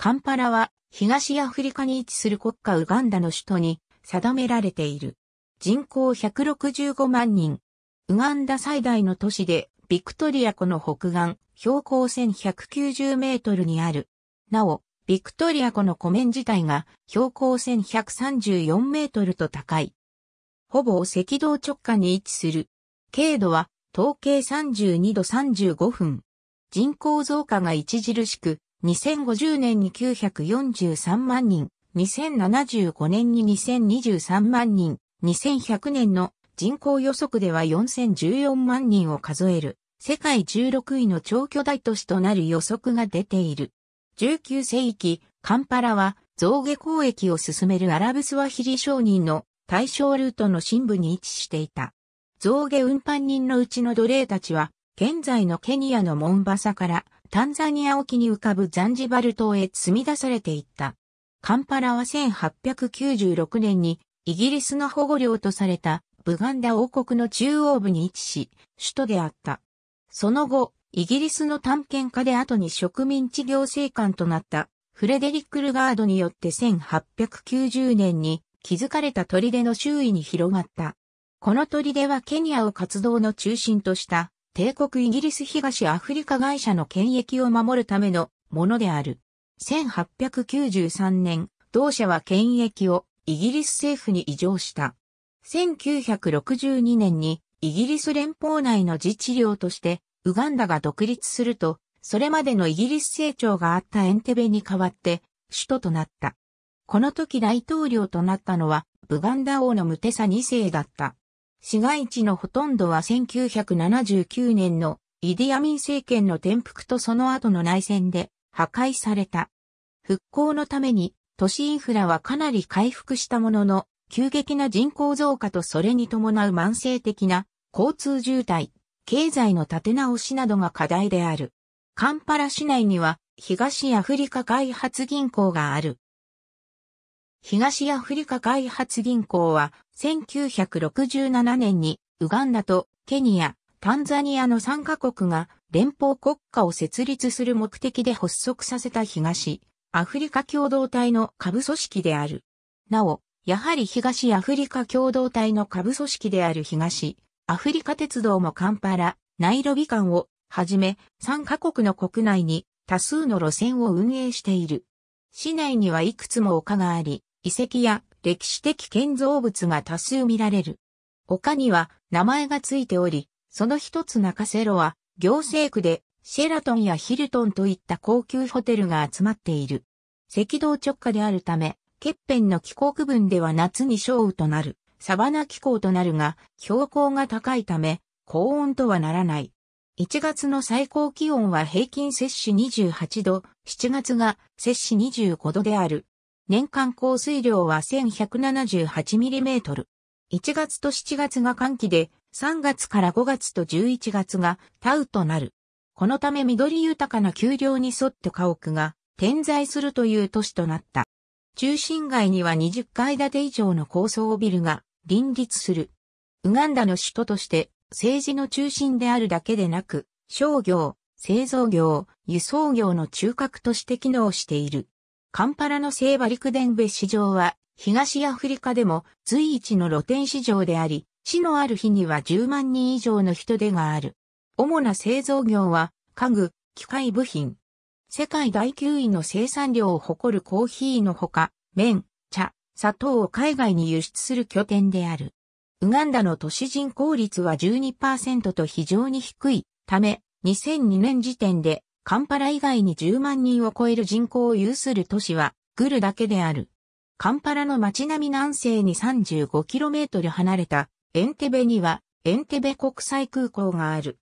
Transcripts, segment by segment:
カンパラは東アフリカに位置する国家ウガンダの首都に定められている。人口165万人。ウガンダ最大の都市で、ビクトリア湖の北岸、標高1190メートルにある。なお、ビクトリア湖の湖面自体が標高1134メートルと高い。ほぼ赤道直下に位置する。経度は統計32度35分。人口増加が著しく、2050年に943万人、2075年に2023万人、2100年の人口予測では4014万人を数える、世界16位の超巨大都市となる予測が出ている。19世紀、カンパラは、象下交易を進めるアラブスワヒリ商人の対象ルートの深部に位置していた。象下運搬人のうちの奴隷たちは、現在のケニアのモンバサからタンザニア沖に浮かぶザンジバル島へ積み出されていった。カンパラは1896年にイギリスの保護領とされたブガンダ王国の中央部に位置し、首都であった。その後、イギリスの探検家で後に植民地行政官となったフレデリック・ルガードによって1890年に築かれた砦の周囲に広がった。この砦はケニアを活動の中心とした帝国イギリス東アフリカ会社の権益を守るためのものである。1893年、同社は権益をイギリス政府に移譲した。1962年にイギリス連邦内の自治領としてウガンダが独立すると、それまでのイギリス成長があったエンテベに代わって首都となった。この時大統領となったのはブガンダ王のムテサ2世だった。市街地のほとんどは1979年のイディアミン政権の転覆とその後の内戦で破壊された。復興のために都市インフラはかなり回復したものの、急激な人口増加とそれに伴う慢性的な交通渋滞、経済の立て直しなどが課題である。カンパラ市内には東アフリカ開発銀行がある。東アフリカ開発銀行は1967年にウガンダとケニア、タンザニアの3カ国が連邦国家を設立する目的で発足させた東アフリカ共同体の下部組織である。なお、やはり東アフリカ共同体の下部組織である東アフリカ鉄道もカンパラ、ナイロビ間をはじめ3カ国の国内に多数の路線を運営している。市内にはいくつも丘があり、遺跡や歴史的建造物が多数見られる。丘には名前がついており、その一つ中瀬路は行政区でシェラトンやヒルトンといった高級ホテルが集まっている。赤道直下であるため、欠片の気候区分では夏に少雨となる、サバナ気候となるが、標高が高いため、高温とはならない。1月の最高気温は平均摂氏28度、7月が摂氏25度である。年間降水量は 1178mm。1月と7月が寒気で、3月から5月と11月がタウとなる。このため緑豊かな丘陵に沿って家屋が点在するという都市となった。中心街には20階建て以上の高層ビルが林立する。ウガンダの首都として政治の中心であるだけでなく、商業、製造業、輸送業の中核として機能している。カンパラの聖馬陸伝ベ市場は、東アフリカでも随一の露天市場であり、市のある日には10万人以上の人出がある。主な製造業は、家具、機械部品。世界第9位の生産量を誇るコーヒーのほか、麺、茶、砂糖を海外に輸出する拠点である。ウガンダの都市人口率は12%と非常に低いため、2002年時点でカンパラ以外に10万人を超える人口を有する都市は、グルだけである。カンパラの街並み南西に 35km 離れたエンテベにはエンテベ国際空港がある。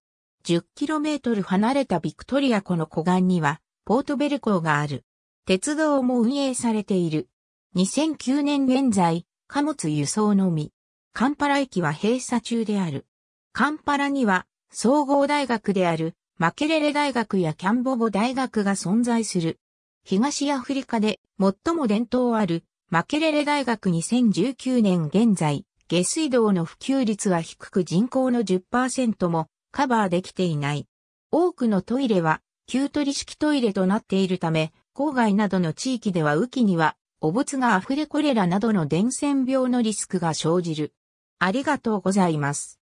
10km 離れたビクトリア湖の湖岸にはポートベル港がある。鉄道も運営されている。2009年現在、貨物輸送のみ。カンパラ駅は閉鎖中である。カンパラには総合大学であるマケレレ大学やキャンボボ大学が存在する。東アフリカで最も伝統あるマケレレ大学2019年現在、下水道の普及率は低く人口の10%もカバーできていない。多くのトイレは旧取式トイレとなっているため、郊外などの地域では雨季には、お物が溢れコレラなどの伝染病のリスクが生じる。ありがとうございます。